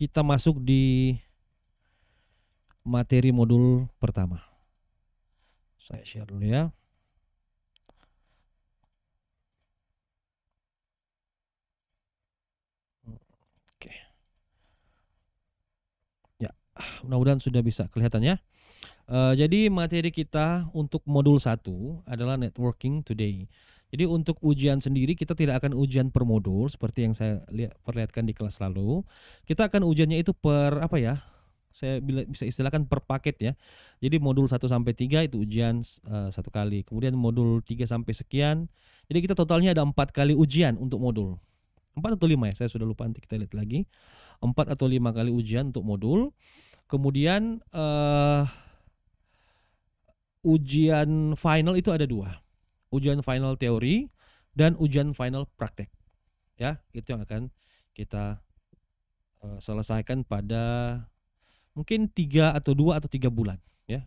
kita masuk di materi modul pertama. Saya share dulu ya. Oke. Ya, mudah-mudahan sudah bisa kelihatannya. Uh, eh, jadi materi kita untuk modul 1 adalah networking today. Jadi untuk ujian sendiri kita tidak akan ujian per modul seperti yang saya lihat perlihatkan di kelas lalu. Kita akan ujiannya itu per apa ya? Saya bisa istilahkan per paket ya. Jadi modul 1 sampai 3 itu ujian uh, satu kali. Kemudian modul 3 sampai sekian. Jadi kita totalnya ada empat kali ujian untuk modul. 4 atau 5 ya, saya sudah lupa nanti kita lihat lagi. 4 atau 5 kali ujian untuk modul. Kemudian uh, ujian final itu ada dua ujian final teori dan ujian final praktek. Ya, itu yang akan kita uh, selesaikan pada mungkin tiga atau dua atau tiga bulan, ya,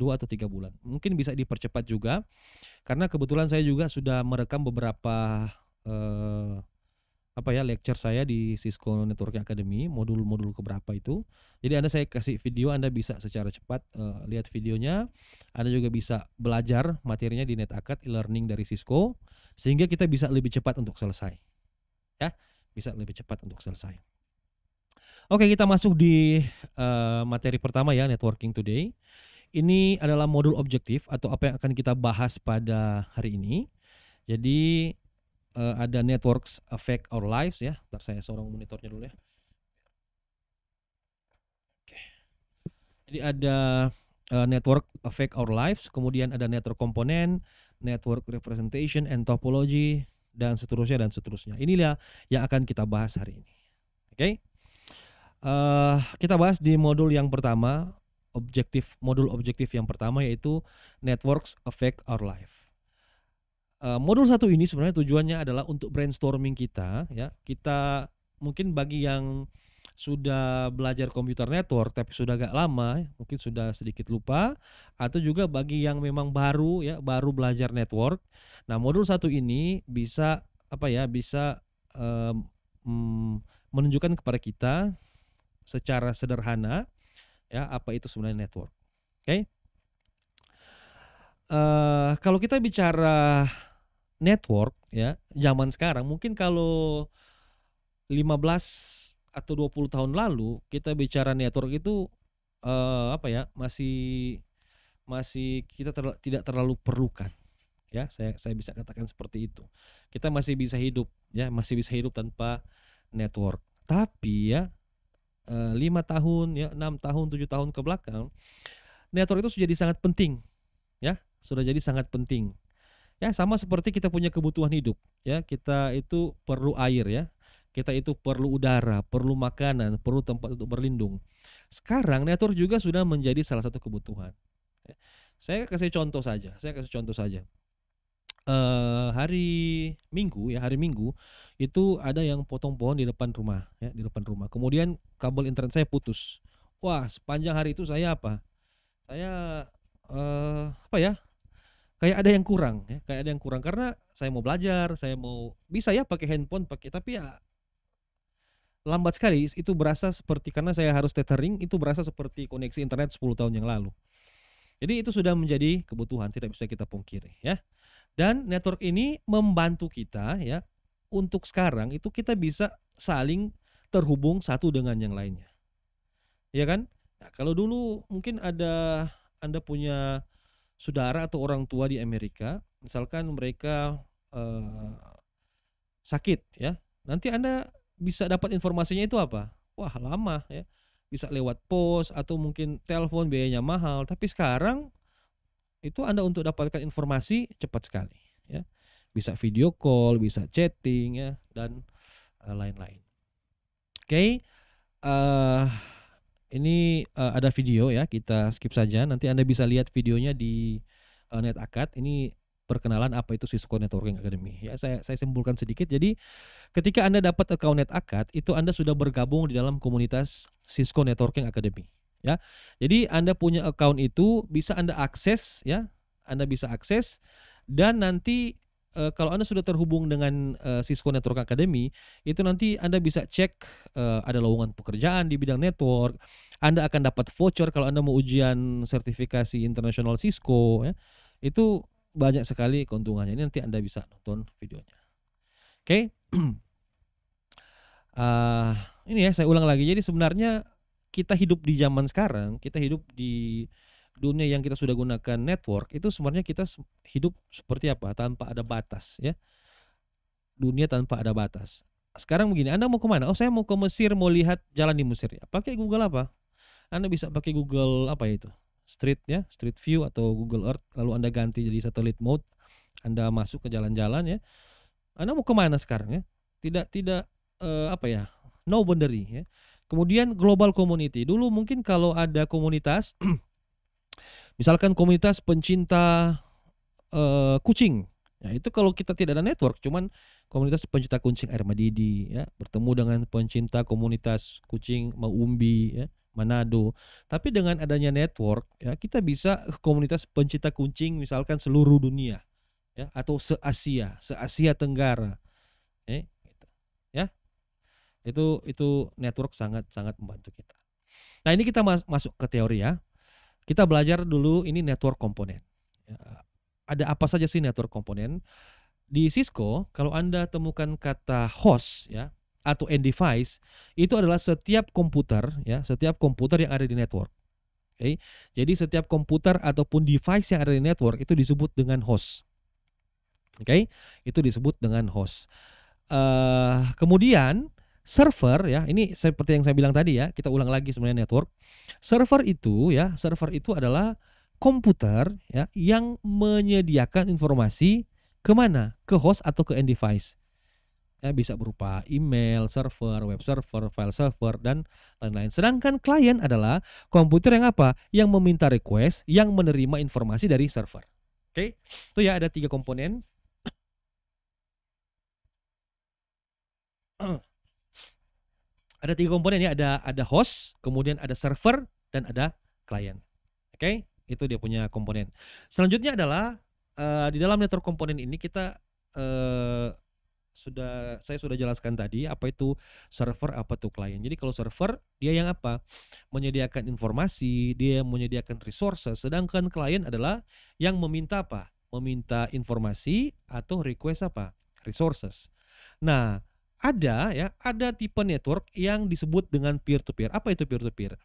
dua atau tiga bulan. Mungkin bisa dipercepat juga, karena kebetulan saya juga sudah merekam beberapa uh, apa ya lecture saya di Cisco Network Academy modul-modul keberapa itu. Jadi anda saya kasih video, anda bisa secara cepat uh, lihat videonya anda juga bisa belajar materinya di NetAcad e-learning dari Cisco sehingga kita bisa lebih cepat untuk selesai. Ya, bisa lebih cepat untuk selesai. Oke, kita masuk di uh, materi pertama ya, networking today. Ini adalah modul objektif atau apa yang akan kita bahas pada hari ini. Jadi uh, ada networks affect our lives ya. Bentar saya seorang monitornya dulu ya. Jadi ada uh, network affect our lives, kemudian ada network component, network representation and topology dan seterusnya dan seterusnya. Inilah yang akan kita bahas hari ini. Oke. Okay? Uh, eh, kita bahas di modul yang pertama, objektif modul objektif yang pertama yaitu networks affect our life. Eh, modul satu ini sebenarnya tujuannya adalah untuk brainstorming kita ya. Kita mungkin bagi yang sudah belajar komputer network tapi sudah agak lama, mungkin sudah sedikit lupa atau juga bagi yang memang baru ya, baru belajar network. Nah, modul satu ini bisa apa ya, bisa um, menunjukkan kepada kita secara sederhana ya apa itu sebenarnya network. Oke. Okay? Uh, eh, kalau kita bicara network ya zaman sekarang mungkin kalau 15 atau 20 tahun lalu kita bicara network itu uh, apa ya masih masih kita terl tidak terlalu perlukan ya saya saya bisa katakan seperti itu kita masih bisa hidup ya masih bisa hidup tanpa network tapi ya eh, lima tahun ya enam tahun tujuh tahun ke belakang network itu sudah jadi sangat penting ya sudah jadi sangat penting ya sama seperti kita punya kebutuhan hidup ya kita itu perlu air ya kita itu perlu udara, perlu makanan, perlu tempat untuk berlindung. Sekarang netur juga sudah menjadi salah satu kebutuhan. Saya kasih contoh saja, saya kasih contoh saja. Uh, hari Minggu ya hari Minggu itu ada yang potong pohon di depan rumah ya di depan rumah. Kemudian kabel internet saya putus. Wah sepanjang hari itu saya apa? Saya uh, apa ya? Kayak ada yang kurang ya kayak ada yang kurang karena saya mau belajar, saya mau bisa ya pakai handphone pakai tapi ya lambat sekali itu berasa seperti karena saya harus tethering itu berasa seperti koneksi internet 10 tahun yang lalu. Jadi itu sudah menjadi kebutuhan tidak bisa kita pungkiri ya. Dan network ini membantu kita ya untuk sekarang itu kita bisa saling terhubung satu dengan yang lainnya. Ya kan? Nah, kalau dulu mungkin ada Anda punya saudara atau orang tua di Amerika, misalkan mereka eh, sakit ya. Nanti Anda bisa dapat informasinya itu apa? Wah, lama ya. Bisa lewat pos atau mungkin telepon biayanya mahal, tapi sekarang itu Anda untuk dapatkan informasi cepat sekali ya. Bisa video call, bisa chatting ya dan eh, lain-lain. Oke. Okay. Uh, eh, ini uh, ada video ya, kita skip saja. Nanti Anda bisa lihat videonya di uh, Net Akad. Ini perkenalan apa itu Cisco Networking Academy. Ya, saya saya simpulkan sedikit. Jadi Ketika Anda dapat account net akad, itu Anda sudah bergabung di dalam komunitas Cisco Networking Academy. Ya, jadi Anda punya account itu bisa Anda akses, ya, Anda bisa akses dan nanti e, kalau Anda sudah terhubung dengan e, Cisco Network Academy, itu nanti Anda bisa cek e, ada lowongan pekerjaan di bidang network. Anda akan dapat voucher kalau Anda mau ujian sertifikasi internasional Cisco, ya. itu banyak sekali keuntungannya. Ini nanti Anda bisa nonton videonya. Oke. Okay? uh, ini ya saya ulang lagi. Jadi sebenarnya kita hidup di zaman sekarang, kita hidup di dunia yang kita sudah gunakan network itu sebenarnya kita hidup seperti apa tanpa ada batas ya dunia tanpa ada batas sekarang begini anda mau kemana oh saya mau ke Mesir mau lihat jalan di Mesir ya pakai Google apa anda bisa pakai Google apa itu Street ya Street View atau Google Earth lalu anda ganti jadi satelit mode anda masuk ke jalan-jalan ya anda mau kemana sekarang ya tidak tidak eh, apa ya no boundary ya. Kemudian global community. Dulu mungkin kalau ada komunitas misalkan komunitas pencinta eh, kucing. Ya, itu kalau kita tidak ada network, cuman komunitas pencinta kucing Air Madidi ya, bertemu dengan pencinta komunitas kucing Maumbi ya, Manado. Tapi dengan adanya network ya, kita bisa eh, komunitas pencinta kucing misalkan seluruh dunia ya atau se-Asia, se-Asia Tenggara. Eh, itu itu network sangat sangat membantu kita. Nah, ini kita mas masuk ke teori ya. Kita belajar dulu ini network komponen. Ya, ada apa saja sih network komponen? Di Cisco, kalau Anda temukan kata host ya atau end device, itu adalah setiap komputer ya, setiap komputer yang ada di network. Okay. Jadi setiap komputer ataupun device yang ada di network itu disebut dengan host. Oke, okay? itu disebut dengan host. Uh, kemudian server ya ini seperti yang saya bilang tadi ya kita ulang lagi sebenarnya network server itu ya server itu adalah komputer ya yang menyediakan informasi kemana ke host atau ke end device ya bisa berupa email server web server file server dan lain-lain sedangkan klien adalah komputer yang apa yang meminta request yang menerima informasi dari server oke okay? itu ya ada tiga komponen Ada tiga komponen ya, ada ada host, kemudian ada server dan ada klien. Oke, okay? itu dia punya komponen. Selanjutnya adalah uh, di dalam network komponen ini kita uh, sudah saya sudah jelaskan tadi apa itu server apa itu klien. Jadi kalau server dia yang apa? Menyediakan informasi, dia menyediakan resources, sedangkan klien adalah yang meminta apa? Meminta informasi atau request apa? Resources. Nah, ada ya, ada tipe network yang disebut dengan peer to peer. Apa itu peer to peer?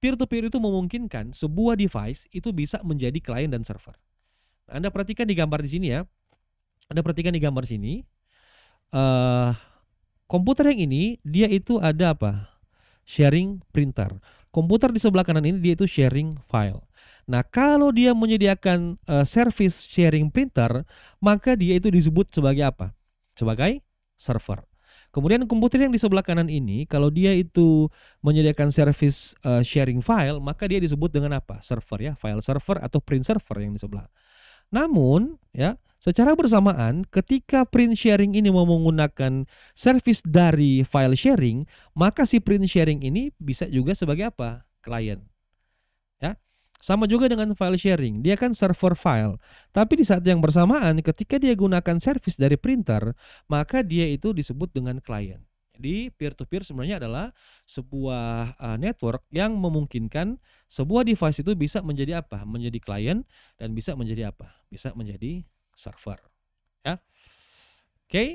Peer to peer itu memungkinkan sebuah device itu bisa menjadi klien dan server. Anda perhatikan di gambar di sini ya. Anda perhatikan di gambar sini. Uh, komputer yang ini dia itu ada apa? Sharing printer. Komputer di sebelah kanan ini dia itu sharing file. Nah, kalau dia menyediakan uh, service sharing printer, maka dia itu disebut sebagai apa? Sebagai server. Kemudian komputer yang di sebelah kanan ini kalau dia itu menyediakan service uh, sharing file, maka dia disebut dengan apa? Server ya, file server atau print server yang di sebelah. Namun ya, secara bersamaan ketika print sharing ini mau menggunakan service dari file sharing, maka si print sharing ini bisa juga sebagai apa? Client. Sama juga dengan file sharing, dia kan server file. Tapi di saat yang bersamaan, ketika dia gunakan service dari printer, maka dia itu disebut dengan client. Jadi peer-to-peer sebenarnya adalah sebuah eh, network yang memungkinkan sebuah device itu bisa menjadi apa? Menjadi client dan bisa menjadi apa? Bisa menjadi server. Ya, oke. Okay.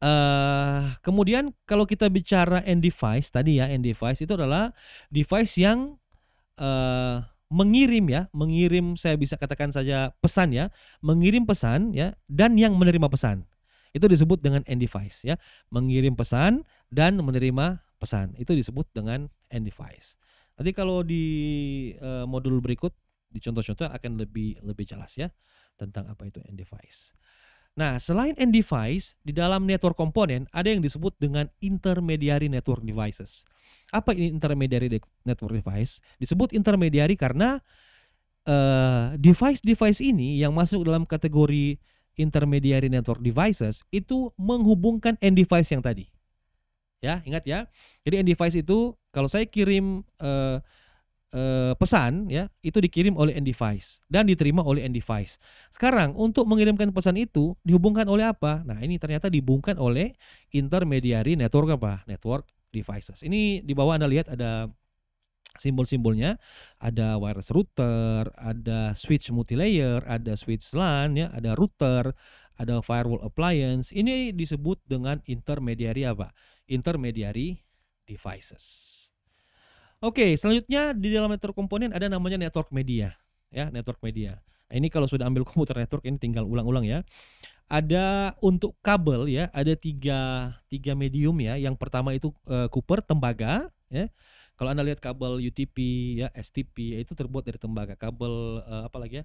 Uh, eh, kemudian kalau kita bicara end device tadi ya end device itu adalah device yang Eh, mengirim ya, mengirim saya bisa katakan saja pesan ya, mengirim pesan ya dan yang menerima pesan. Itu disebut dengan end device ya, mengirim pesan dan menerima pesan. Itu disebut dengan end device. Nanti kalau di uh, modul berikut di contoh-contoh akan lebih lebih jelas ya tentang apa itu end device. Nah, selain end device, di dalam network komponen ada yang disebut dengan intermediary network devices. Apa ini intermediary network device? Disebut intermediary karena eh, device-device uh, ini yang masuk dalam kategori intermediary network devices itu menghubungkan end device yang tadi. Ya, ingat ya. Jadi end device itu kalau saya kirim uh, uh, pesan ya, itu dikirim oleh end device dan diterima oleh end device. Sekarang untuk mengirimkan pesan itu dihubungkan oleh apa? Nah, ini ternyata dihubungkan oleh intermediary network apa? Network devices. Ini di bawah Anda lihat ada simbol-simbolnya, ada wireless router, ada switch multilayer, ada switch LAN ya, ada router, ada firewall appliance. Ini disebut dengan intermediary apa? Intermediary devices. Oke, selanjutnya di dalam network komponen ada namanya network media, ya, network media. Nah, ini kalau sudah ambil komputer network ini tinggal ulang-ulang ya ada untuk kabel ya ada tiga tiga medium ya yang pertama itu uh, Cooper tembaga ya kalau anda lihat kabel UTP ya STP ya, itu terbuat dari tembaga kabel uh, apa lagi ya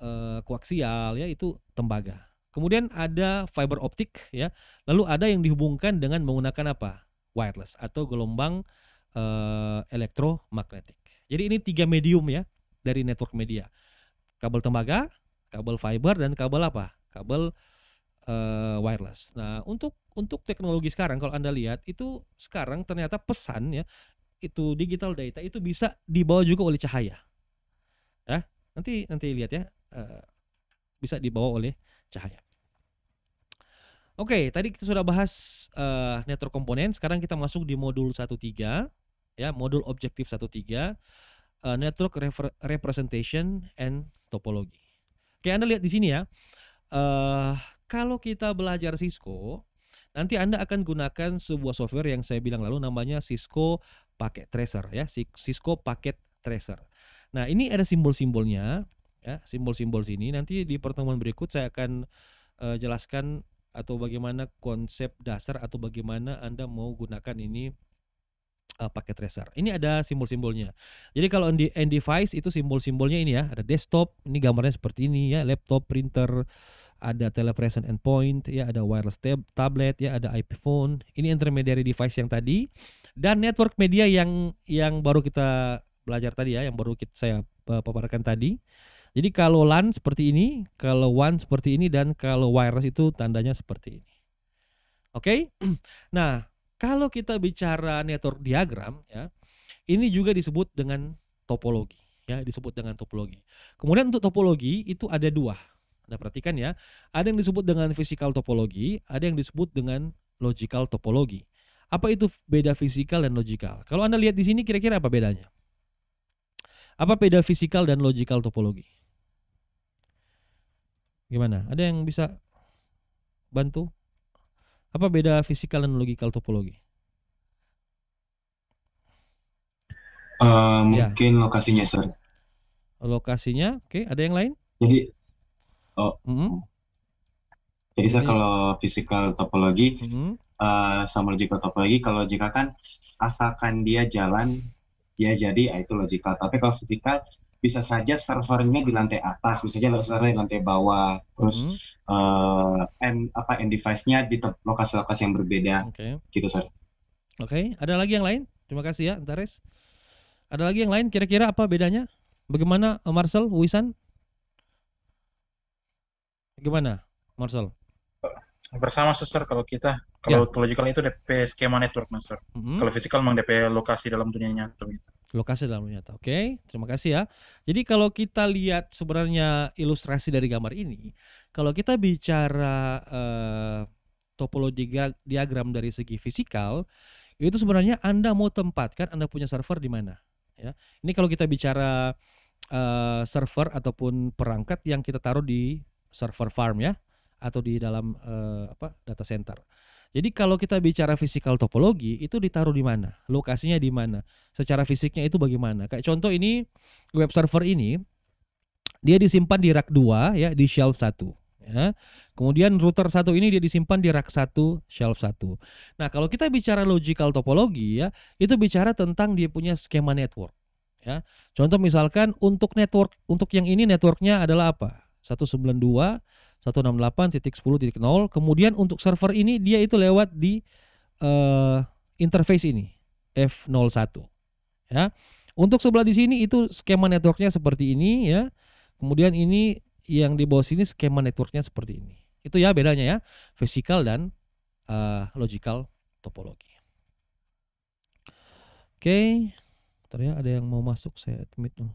uh, koaksial ya itu tembaga kemudian ada fiber optik ya lalu ada yang dihubungkan dengan menggunakan apa wireless atau gelombang uh, elektromagnetik jadi ini tiga medium ya dari network media kabel tembaga kabel fiber dan kabel apa kabel uh, wireless. Nah, untuk untuk teknologi sekarang kalau Anda lihat itu sekarang ternyata pesan ya itu digital data itu bisa dibawa juga oleh cahaya. Ya, nanti nanti lihat ya uh, bisa dibawa oleh cahaya. Oke, okay, tadi kita sudah bahas uh, network komponen, sekarang kita masuk di modul 13 ya, modul objektif 13 uh, network representation and topology. Oke, Anda lihat di sini ya uh, kalau kita belajar Cisco, nanti Anda akan gunakan sebuah software yang saya bilang lalu namanya Cisco Packet Tracer ya, Cisco Packet Tracer. Nah, ini ada simbol-simbolnya ya, simbol-simbol sini. Nanti di pertemuan berikut saya akan uh, jelaskan atau bagaimana konsep dasar atau bagaimana Anda mau gunakan ini uh, eh, pakai tracer. Ini ada simbol-simbolnya. Jadi kalau di end device itu simbol-simbolnya ini ya, ada desktop, ini gambarnya seperti ini ya, laptop, printer, ada telepresence endpoint, ya ada wireless tab tablet, ya ada IP phone. Ini intermediary device yang tadi dan network media yang yang baru kita belajar tadi ya, yang baru kita saya paparkan tadi. Jadi kalau LAN seperti ini, kalau WAN seperti ini dan kalau wireless itu tandanya seperti ini. Oke. Okay? Nah, kalau kita bicara network diagram ya, ini juga disebut dengan topologi ya, disebut dengan topologi. Kemudian untuk topologi itu ada dua anda perhatikan ya, ada yang disebut dengan fisikal topologi, ada yang disebut dengan logical topologi. Apa itu beda fisikal dan logikal? Kalau Anda lihat di sini kira-kira apa bedanya? Apa beda fisikal dan logical topologi? Gimana? Ada yang bisa bantu? Apa beda fisikal dan logical topologi? Uh, ah, ya. mungkin ya. lokasinya, sir. Lokasinya, oke. Okay. Ada yang lain? Jadi Oh. Hmm? Ya, jadi saya kalau physical topology hmm. uh, sama logical topology, kalau jika kan asalkan dia jalan, dia jadi ah, itu logical. Tapi kalau physical bisa saja servernya di lantai atas, bisa saja servernya di lantai bawah, terus -hmm. uh, end apa end device-nya di lokasi-lokasi yang berbeda. Oke. Okay. Gitu, Oke, okay. ada lagi yang lain? Terima kasih ya, Antares. Ada lagi yang lain kira-kira apa bedanya? Bagaimana eh, Marcel, Wisan? Gimana, Marcel? Bersama suster kalau kita kalau ya. logical itu DP skema network master. Mm -hmm. Kalau physical memang DP lokasi dalam dunia nyata. Gitu. Lokasi dalam dunia nyata. Oke, okay. terima kasih ya. Jadi kalau kita lihat sebenarnya ilustrasi dari gambar ini, kalau kita bicara uh, topologi diagram dari segi fisikal, itu sebenarnya Anda mau tempatkan Anda punya server di mana, ya. Ini kalau kita bicara uh, server ataupun perangkat yang kita taruh di server farm ya atau di dalam uh, apa data center. Jadi kalau kita bicara physical topologi itu ditaruh di mana, lokasinya di mana, secara fisiknya itu bagaimana. Kayak contoh ini web server ini dia disimpan di rak 2 ya di shelf 1 ya. Kemudian router satu ini dia disimpan di rak 1 shelf 1. Nah, kalau kita bicara logical topologi ya, itu bicara tentang dia punya skema network ya. Contoh misalkan untuk network untuk yang ini networknya adalah apa? 192 kemudian untuk server ini dia itu lewat di uh, interface ini F01 ya untuk sebelah di sini itu skema networknya seperti ini ya kemudian ini yang di bawah sini skema networknya seperti ini itu ya bedanya ya physical dan uh, logical topologi oke okay. ternyata ada yang mau masuk saya admit oh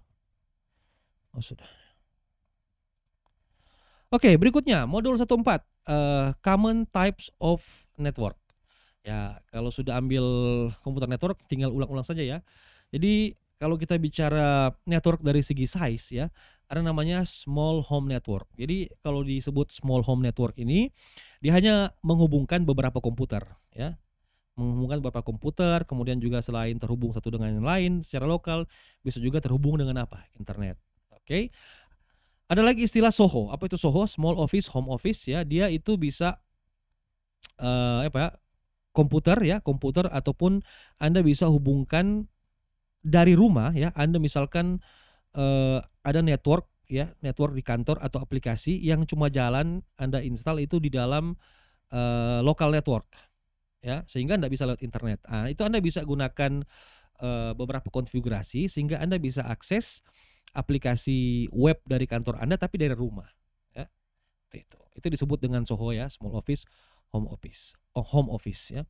sudah Oke, okay, berikutnya modul 14 uh, eh, common types of network. Ya, kalau sudah ambil komputer network tinggal ulang-ulang saja ya. Jadi kalau kita bicara network dari segi size ya, ada namanya small home network. Jadi kalau disebut small home network ini dia hanya menghubungkan beberapa komputer ya. Menghubungkan beberapa komputer, kemudian juga selain terhubung satu dengan yang lain secara lokal, bisa juga terhubung dengan apa? internet. Oke. Okay? Ada lagi istilah Soho. Apa itu Soho? Small office, home office ya. Dia itu bisa uh, apa ya? komputer ya, komputer ataupun Anda bisa hubungkan dari rumah ya. Anda misalkan uh, ada network ya, network di kantor atau aplikasi yang cuma jalan Anda install itu di dalam uh, eh, local network ya, sehingga Anda bisa lewat internet. Nah, itu Anda bisa gunakan uh, beberapa konfigurasi sehingga Anda bisa akses aplikasi web dari kantor Anda tapi dari rumah. Ya. Itu. Itu disebut dengan SOHO ya, small office, home office. Oh, home office ya.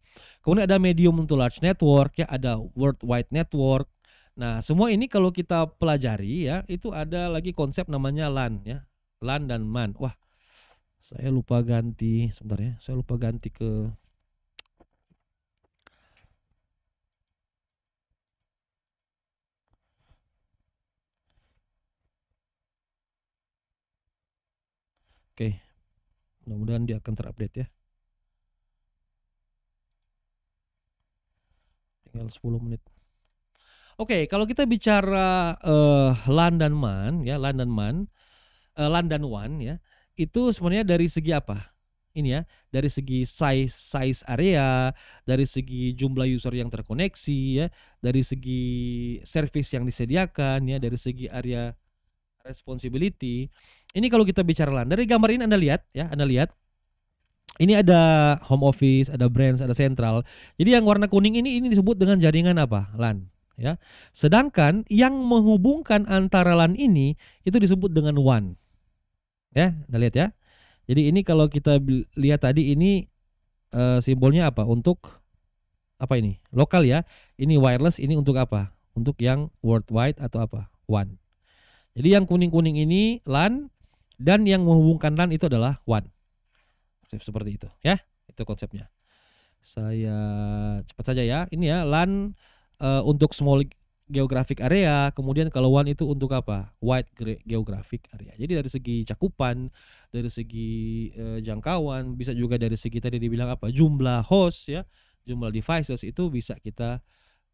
Kemudian ada medium untuk large network ya, ada worldwide network. Nah, semua ini kalau kita pelajari ya, itu ada lagi konsep namanya LAN ya. LAN dan MAN. Wah, saya lupa ganti sebentar ya. Saya lupa ganti ke Oke, mudah-mudahan dia akan terupdate ya. Tinggal 10 menit. Oke, kalau kita bicara uh, eh, London Man ya, London Man, uh, London One ya, itu sebenarnya dari segi apa? Ini ya, dari segi size size area, dari segi jumlah user yang terkoneksi ya, dari segi service yang disediakan ya, dari segi area responsibility ini kalau kita bicara LAN, dari gambar ini Anda lihat ya, Anda lihat ini ada home office, ada branch, ada central Jadi yang warna kuning ini ini disebut dengan jaringan apa? LAN, ya. Sedangkan yang menghubungkan antara LAN ini itu disebut dengan WAN. Ya, Anda lihat ya. Jadi ini kalau kita lihat tadi ini e, simbolnya apa? Untuk apa ini? Lokal ya. Ini wireless, ini untuk apa? Untuk yang worldwide atau apa? WAN. Jadi yang kuning-kuning ini LAN, dan yang menghubungkan LAN itu adalah WAN. Seperti itu, ya. Itu konsepnya. Saya cepat saja ya. Ini ya LAN e, untuk small geographic area, kemudian kalau WAN itu untuk apa? Wide geographic area. Jadi dari segi cakupan, dari segi e, jangkauan, bisa juga dari segi tadi dibilang apa? jumlah host ya, jumlah devices itu bisa kita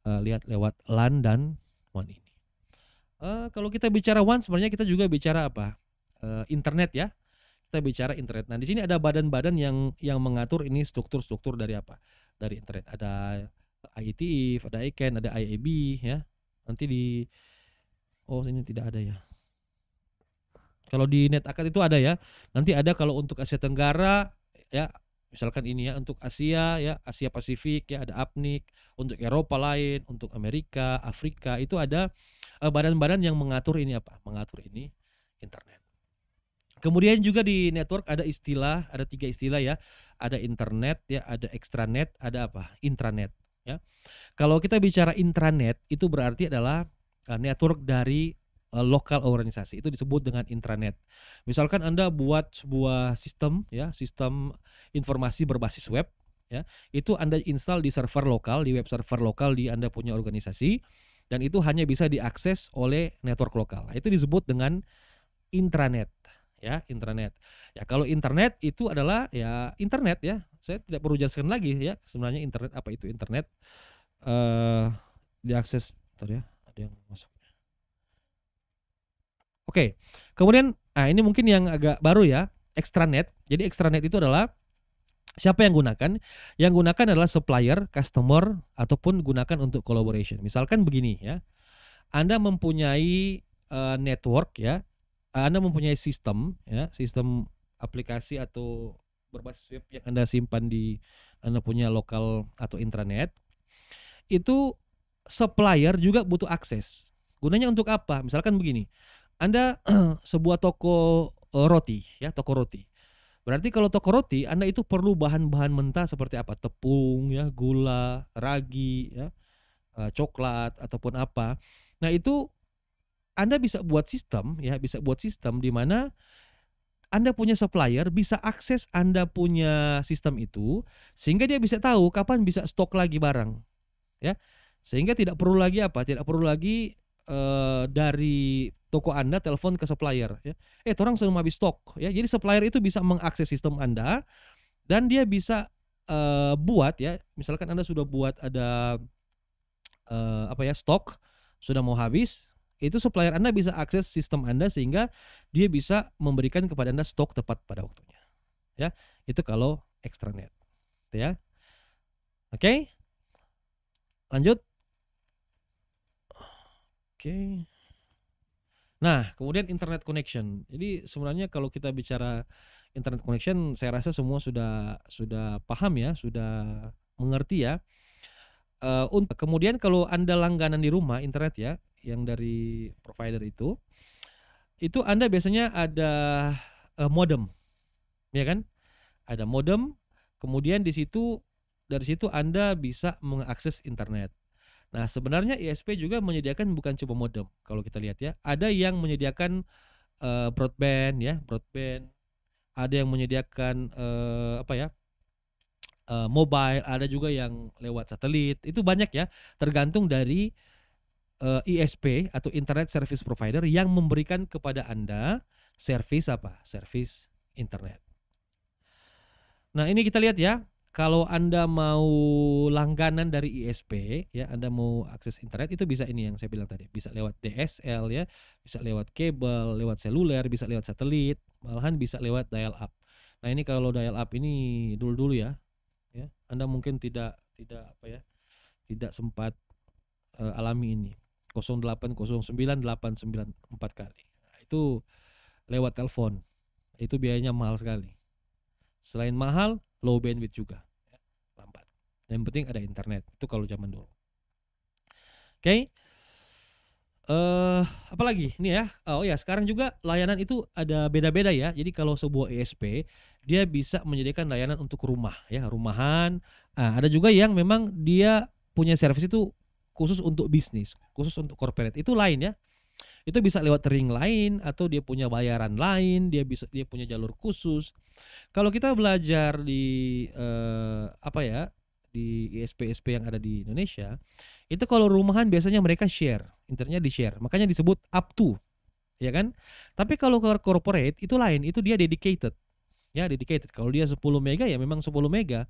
e, lihat lewat LAN dan WAN ini. E, kalau kita bicara WAN sebenarnya kita juga bicara apa? uh, internet ya. Kita bicara internet. Nah, di sini ada badan-badan yang yang mengatur ini struktur-struktur dari apa? Dari internet. Ada IETF, ada ICANN, ada IAB ya. Nanti di Oh, ini tidak ada ya. Kalau di net akad itu ada ya. Nanti ada kalau untuk Asia Tenggara ya misalkan ini ya untuk Asia ya Asia Pasifik ya ada APNIC untuk Eropa lain untuk Amerika Afrika itu ada eh, badan-badan yang mengatur ini apa mengatur ini internet Kemudian juga di network ada istilah, ada tiga istilah ya. Ada internet ya, ada extranet, ada apa? intranet ya. Kalau kita bicara intranet itu berarti adalah eh, network dari eh, lokal organisasi. Itu disebut dengan intranet. Misalkan Anda buat sebuah sistem ya, sistem informasi berbasis web ya. Itu Anda install di server lokal, di web server lokal di Anda punya organisasi dan itu hanya bisa diakses oleh network lokal. Itu disebut dengan intranet ya internet Ya kalau internet itu adalah ya internet ya. Saya tidak perlu jelaskan lagi ya sebenarnya internet apa itu internet eh uh, diakses tadi ya ada yang masuk. Oke. Okay. Kemudian nah ini mungkin yang agak baru ya extranet. Jadi extranet itu adalah Siapa yang gunakan? Yang gunakan adalah supplier, customer, ataupun gunakan untuk collaboration. Misalkan begini ya, Anda mempunyai uh, network ya, anda mempunyai sistem ya, sistem aplikasi atau berbasis web yang Anda simpan di Anda punya lokal atau intranet. Itu supplier juga butuh akses. Gunanya untuk apa? Misalkan begini. Anda sebuah toko eh, roti ya, toko roti. Berarti kalau toko roti Anda itu perlu bahan-bahan mentah seperti apa? Tepung ya, gula, ragi ya, eh, coklat ataupun apa. Nah, itu anda bisa buat sistem ya, bisa buat sistem di mana anda punya supplier bisa akses Anda punya sistem itu sehingga dia bisa tahu kapan bisa stok lagi barang. Ya. Sehingga tidak perlu lagi apa? Tidak perlu lagi uh, dari toko Anda telepon ke supplier ya. Eh, orang sudah habis stok ya. Jadi supplier itu bisa mengakses sistem Anda dan dia bisa uh, buat ya, misalkan Anda sudah buat ada uh, apa ya, stok sudah mau habis, itu supplier Anda bisa akses sistem Anda sehingga dia bisa memberikan kepada Anda stok tepat pada waktunya. Ya, itu kalau extranet. Gitu ya. Oke. Okay? Lanjut. Oke. Okay. Nah, kemudian internet connection. Jadi sebenarnya kalau kita bicara internet connection, saya rasa semua sudah sudah paham ya, sudah mengerti ya. Uh, kemudian kalau anda langganan di rumah internet ya, yang dari provider itu itu Anda biasanya ada uh, modem. Ya kan? Ada modem, kemudian di situ dari situ Anda bisa mengakses internet. Nah, sebenarnya ISP juga menyediakan bukan cuma modem kalau kita lihat ya. Ada yang menyediakan uh, broadband ya, broadband. Ada yang menyediakan uh, apa ya? Uh, mobile, ada juga yang lewat satelit. Itu banyak ya, tergantung dari Eh, ISP atau Internet Service Provider yang memberikan kepada Anda service apa? service internet. Nah, ini kita lihat ya. Kalau Anda mau langganan dari ISP, ya Anda mau akses internet itu bisa ini yang saya bilang tadi, bisa lewat DSL ya, bisa lewat kabel, lewat seluler, bisa lewat satelit, malahan bisa lewat dial up. Nah, ini kalau dial up ini dulu-dulu ya. Ya, Anda mungkin tidak tidak apa ya? Tidak sempat uh, alami ini. 0809894 kali. Nah, itu lewat telepon. Itu biayanya mahal sekali. Selain mahal, low bandwidth juga. Ya, lambat. Dan yang penting ada internet. Itu kalau zaman dulu. Oke. Okay. Uh, eh, apalagi ini ya. Oh ya, sekarang juga layanan itu ada beda-beda ya. Jadi kalau sebuah ESP dia bisa menyediakan layanan untuk rumah ya, rumahan. Nah, ada juga yang memang dia punya servis itu khusus untuk bisnis, khusus untuk corporate. Itu lain ya. Itu bisa lewat ring lain atau dia punya bayaran lain, dia bisa dia punya jalur khusus. Kalau kita belajar di eh, apa ya, di ISP-ISP yang ada di Indonesia, itu kalau rumahan biasanya mereka share, internetnya di share. Makanya disebut up to, ya kan? Tapi kalau ke corporate itu lain, itu dia dedicated. Ya, dedicated. Kalau dia 10 mega ya memang 10 mega.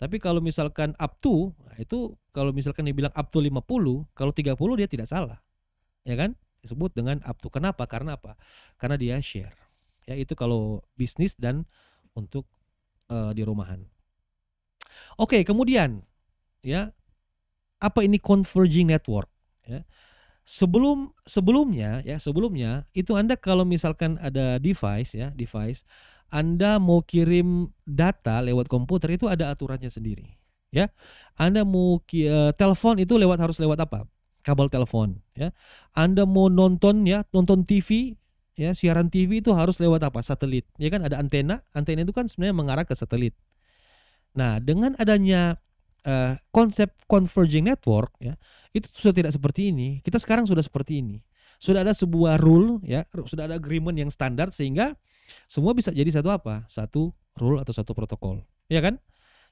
Tapi kalau misalkan up to, nah itu kalau misalkan dia bilang up to 50, kalau 30 dia tidak salah. Ya kan? Disebut dengan up to. Kenapa? Karena apa? Karena dia share. Ya itu kalau bisnis dan untuk uh, di rumahan. Oke, kemudian ya apa ini converging network ya. Sebelum sebelumnya ya, sebelumnya itu Anda kalau misalkan ada device ya, device anda mau kirim data lewat komputer itu ada aturannya sendiri, ya. Anda mau uh, telepon itu lewat harus lewat apa? Kabel telepon, ya. Anda mau nonton ya, nonton TV, ya, siaran TV itu harus lewat apa? Satelit. Ya kan ada antena, antena itu kan sebenarnya mengarah ke satelit. Nah, dengan adanya uh, konsep converging network ya, itu sudah tidak seperti ini. Kita sekarang sudah seperti ini. Sudah ada sebuah rule ya, sudah ada agreement yang standar sehingga semua bisa jadi satu apa? Satu rule atau satu protokol. Ya kan?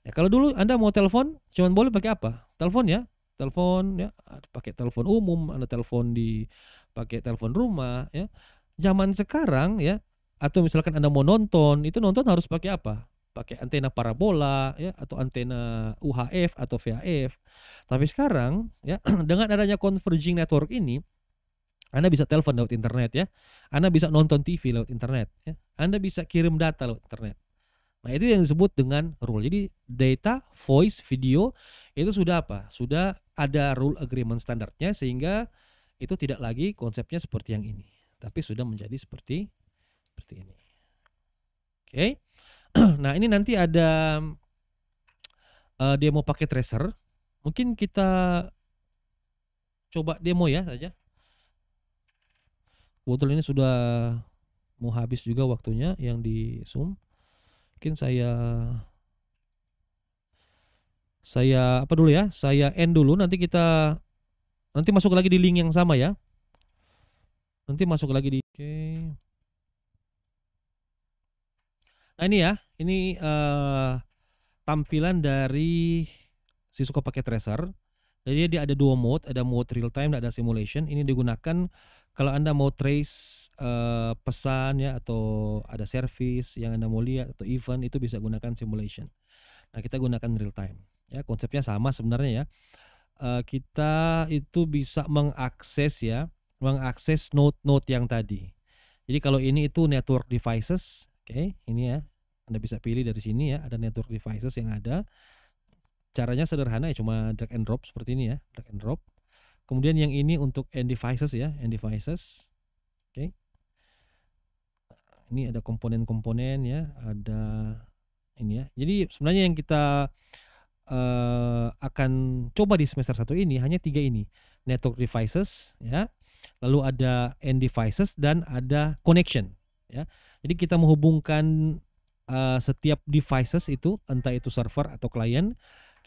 Ya, kalau dulu Anda mau telepon, cuman boleh pakai apa? Telepon ya, telepon ya, pakai telepon umum, Anda telepon di pakai telepon rumah ya. Zaman sekarang ya, atau misalkan Anda mau nonton, itu nonton harus pakai apa? Pakai antena parabola ya atau antena UHF atau VHF. Tapi sekarang ya dengan adanya converging network ini, anda bisa telepon lewat internet ya. Anda bisa nonton TV lewat internet ya. Anda bisa kirim data lewat internet. Nah, itu yang disebut dengan rule. Jadi data, voice, video itu sudah apa? Sudah ada rule agreement standarnya sehingga itu tidak lagi konsepnya seperti yang ini, tapi sudah menjadi seperti seperti ini. Oke. Okay. nah, ini nanti ada uh, demo pakai tracer. Mungkin kita coba demo ya saja. Kebetulan ini sudah mau habis juga waktunya yang di Zoom. Mungkin saya saya apa dulu ya? Saya end dulu nanti kita nanti masuk lagi di link yang sama ya. Nanti masuk lagi di Oke. Okay. Nah ini ya, ini uh, tampilan dari Cisco pakai Tracer. Jadi dia ada dua mode, ada mode real time dan ada simulation. Ini digunakan kalau Anda mau trace uh, pesan ya atau ada service yang Anda mau lihat atau event itu bisa gunakan simulation. Nah, kita gunakan real time. Ya, konsepnya sama sebenarnya ya. Uh, kita itu bisa mengakses ya, mengakses node-node yang tadi. Jadi kalau ini itu network devices, oke, okay, ini ya. Anda bisa pilih dari sini ya, ada network devices yang ada. Caranya sederhana ya, cuma drag and drop seperti ini ya, drag and drop. Kemudian yang ini untuk end devices ya, end devices. Oke. Okay. Ini ada komponen-komponen ya, ada ini ya. Jadi sebenarnya yang kita uh, akan coba di semester satu ini hanya tiga ini, network devices ya, lalu ada end devices dan ada connection ya. Jadi kita menghubungkan uh, setiap devices itu entah itu server atau client,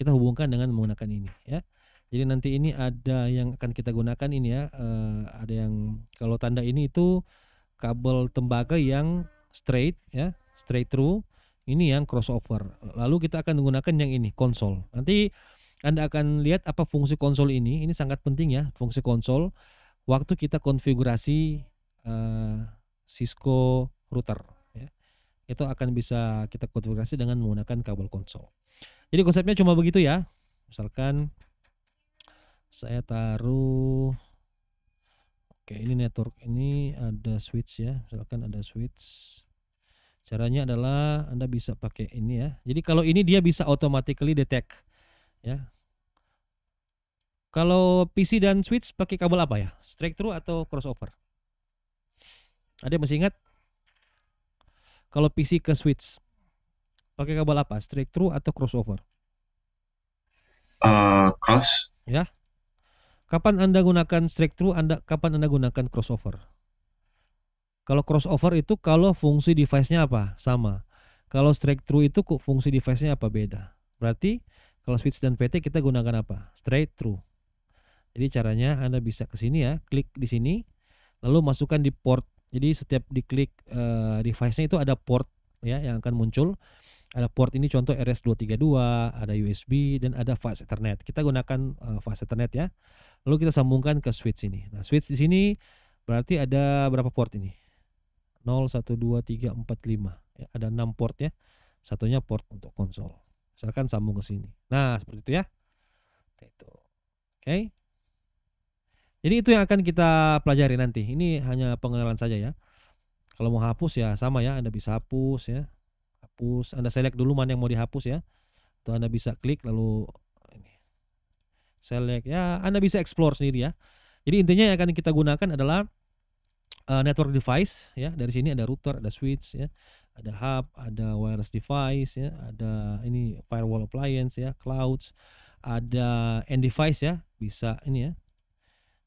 kita hubungkan dengan menggunakan ini ya. Jadi nanti ini ada yang akan kita gunakan ini ya, uh, ada yang kalau tanda ini itu kabel tembaga yang straight ya, straight through. Ini yang crossover. Lalu kita akan menggunakan yang ini konsol. Nanti anda akan lihat apa fungsi konsol ini. Ini sangat penting ya, fungsi konsol. Waktu kita konfigurasi uh, Cisco router, ya. itu akan bisa kita konfigurasi dengan menggunakan kabel konsol. Jadi konsepnya cuma begitu ya. Misalkan saya taruh Oke ini network ini ada switch ya misalkan ada switch caranya adalah Anda bisa pakai ini ya jadi kalau ini dia bisa automatically detect ya kalau PC dan switch pakai kabel apa ya Straight through atau crossover ada yang masih ingat kalau PC ke switch pakai kabel apa Straight through atau crossover uh, cross ya Kapan Anda gunakan strike through, Anda kapan Anda gunakan crossover? Kalau crossover itu kalau fungsi device-nya apa? Sama. Kalau strike through itu kok fungsi device-nya apa? Beda. Berarti kalau switch dan PT kita gunakan apa? Straight through. Jadi caranya Anda bisa ke sini ya, klik di sini, lalu masukkan di port. Jadi setiap diklik uh, device-nya itu ada port ya yang akan muncul. Ada port ini contoh RS232, ada USB dan ada fast Ethernet. Kita gunakan uh, fast Ethernet ya lalu kita sambungkan ke switch ini. Nah, switch di sini berarti ada berapa port ini? 0 1 2 3 4 5. Ya, ada 6 port ya. Satunya port untuk konsol. Misalkan sambung ke sini. Nah, seperti itu ya. Itu. Oke. Jadi itu yang akan kita pelajari nanti. Ini hanya pengenalan saja ya. Kalau mau hapus ya sama ya, Anda bisa hapus ya. Hapus, Anda select dulu mana yang mau dihapus ya. Atau Anda bisa klik lalu Select ya Anda bisa explore sendiri ya. Jadi intinya yang akan kita gunakan adalah uh, network device ya. Dari sini ada router, ada switch ya, ada hub, ada wireless device ya, ada ini firewall appliance ya, clouds, ada end device ya, bisa ini ya.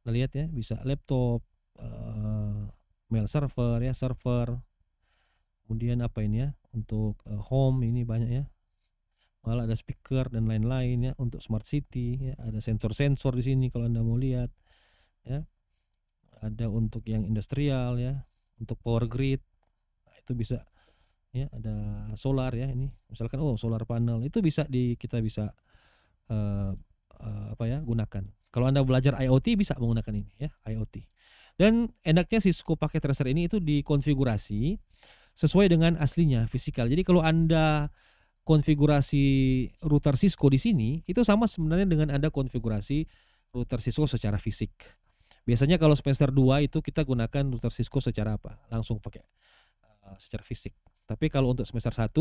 Kita lihat ya, bisa laptop, uh, mail server ya, server. Kemudian apa ini ya? Untuk uh, home ini banyak ya, malah ada speaker dan lain-lain ya untuk smart city ya ada sensor-sensor di sini kalau anda mau lihat ya ada untuk yang industrial ya untuk power grid nah, itu bisa ya ada solar ya ini misalkan oh solar panel itu bisa di kita bisa uh, uh, apa ya gunakan kalau anda belajar IoT bisa menggunakan ini ya IoT dan enaknya Cisco pakai tracer ini itu dikonfigurasi sesuai dengan aslinya fisikal jadi kalau anda konfigurasi router Cisco di sini itu sama sebenarnya dengan Anda konfigurasi router Cisco secara fisik. Biasanya kalau Spencer 2 itu kita gunakan router Cisco secara apa? Langsung pakai uh, secara fisik. Tapi kalau untuk semester 1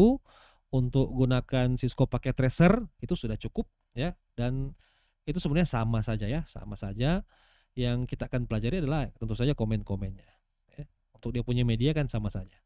untuk gunakan Cisco pakai tracer itu sudah cukup ya dan itu sebenarnya sama saja ya, sama saja. Yang kita akan pelajari adalah tentu saja komen-komennya. Ya. Untuk dia punya media kan sama saja.